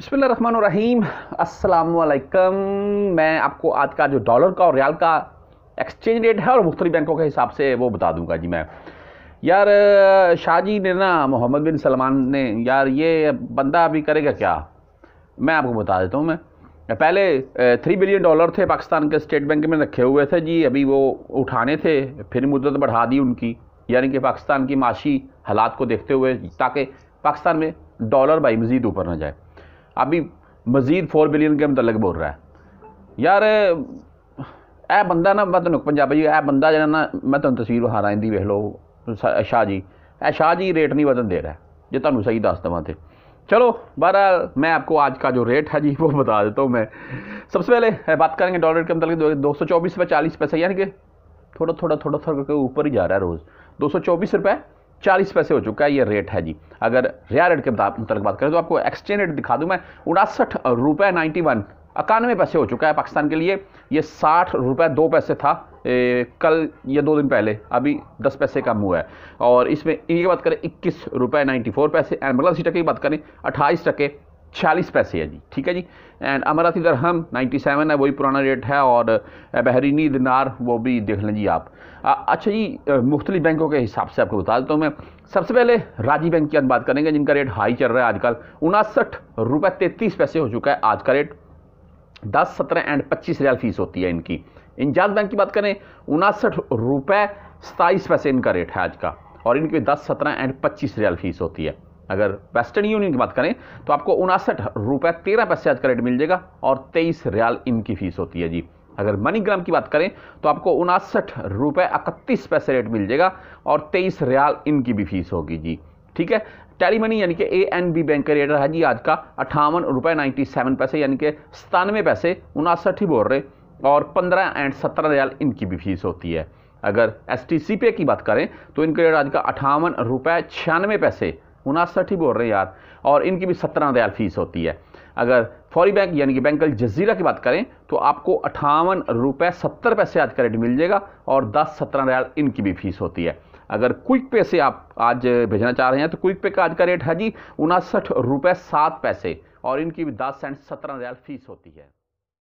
बसमीम असलकम मैं आपको आज का जो डॉलर का और रियाल का एक्सचेंज रेट है और मुख्तलि बैंकों के हिसाब से वो बता दूंगा जी मैं यार शाहजी ने ना मोहम्मद बिन सलमान ने यार ये बंदा अभी करेगा क्या मैं आपको बता देता हूँ मैं पहले थ्री बिलियन डॉलर थे पाकिस्तान के स्टेट बैंक में रखे हुए थे जी अभी वो उठाने थे फिर मुद्दत बढ़ा दी उनकी यानी कि पाकिस्तान की माशी हालात को देखते हुए ताकि पाकिस्तान में डॉलर बाई मज़ीद ऊपर ना जाए अभी मज़ीद फोर बिलियन के मतलब बोल रहा है यार ए बंदा ना मैं तुम ਪੰਜਾਬੀ ਇਹ बंदा जरा ना मैं तुम तस्वीर ਵਿਖਾਣਾ ਇਹਦੀ वेख लो शाह जी ए शाह जी रेट नहीं बदल दे रहा है जो तुम सही दस देव तो चलो बहरहाल मैं आपको आज का जो रेट है जी वो बता देता हूँ मैं सबसे पहले बात करेंगे डॉलर के मतलब दो सौ चौबीस रुपये चालीस पैसे यानी कि थोड़ा थोड़ा थोड़ा थोड़ा करके ऊपर ही जा रहा है रोज़ दो सौ चौबीस रुपये चालीस पैसे हो चुका है ये रेट है जी अगर रिया रेट के मुतल बात करें तो आपको एक्सचेंज रेट दिखा दूँ मैं उनासठ रुपये नाइन्टी वन इक्यानवे पैसे हो चुका है पाकिस्तान के लिए ये साठ रुपये दो पैसे था ए, कल या दो दिन पहले अभी दस पैसे कम हुआ है और इसमें इनकी बात करें इक्कीस रुपये नाइन्टी फोर पैसे एंड बंगला मतलब टके की बात करें अट्ठाईस टके छियालीस पैसे है जी ठीक है जी एंड अमराती दरहम 97 है वही पुराना रेट है और बहरीनी दिनार वो भी देख लें जी आप आ, अच्छा जी मुख्तलिफ बैंकों के हिसाब से आपको बता देता हूँ मैं सबसे पहले राजी बैंक की बात करेंगे जिनका रेट हाई चल रहा है आजकल उनासठ रुपये तैंतीस पैसे हो चुका है आज का रेट दस सत्रह एंड पच्चीस रियाल फीस होती है इनकी इंजाज बैंक की बात करें उनासठ रुपये सताईस पैसे इनका रेट है आज का और इनकी दस सत्रह एंड पच्चीस रियाल फीस होती है अगर वेस्टर्न यूनियन की बात करें तो आपको उनासठ रुपये तेरह पैसे आज का रेट मिल जाएगा और तेईस रियाल इनकी फीस होती है जी अगर मनीग्राम की बात करें तो आपको उनासठ रुपये इकतीस पैसे रेट मिल जाएगा और तेईस रियाल इनकी भी फीस होगी जी ठीक है टेली मनी यानी कि ए एन बी बैंक का रेट रहा जी आज का अट्ठावन रुपये नाइन्टी सेवन पैसे यानी कि सतानवे पैसे उनासठ ही बोल रहे और पंद्रह एंड सत्रह रियाल इनकी भी फीस होती है अगर एस टी सी पे की बात करें तो इनका रेट आज का अट्ठावन रुपये छियानवे पैसे उनासठ ही बोल रहे हैं यार और इनकी भी सत्रह दयाल फीस होती है अगर फौरी बैंक यानी कि बैंक जजीरा की बात करें तो आपको अठावन रुपये सत्तर पैसे आज का रेट मिल जाएगा और दस सत्रह दयाल इनकी भी फीस होती है अगर क्विक पे से आप आज भेजना चाह रहे हैं तो क्विक पे का आज का रेट है जी उनासठ रुपये सात पैसे और इनकी भी दस सेंट सत्रह दयाल फीस होती है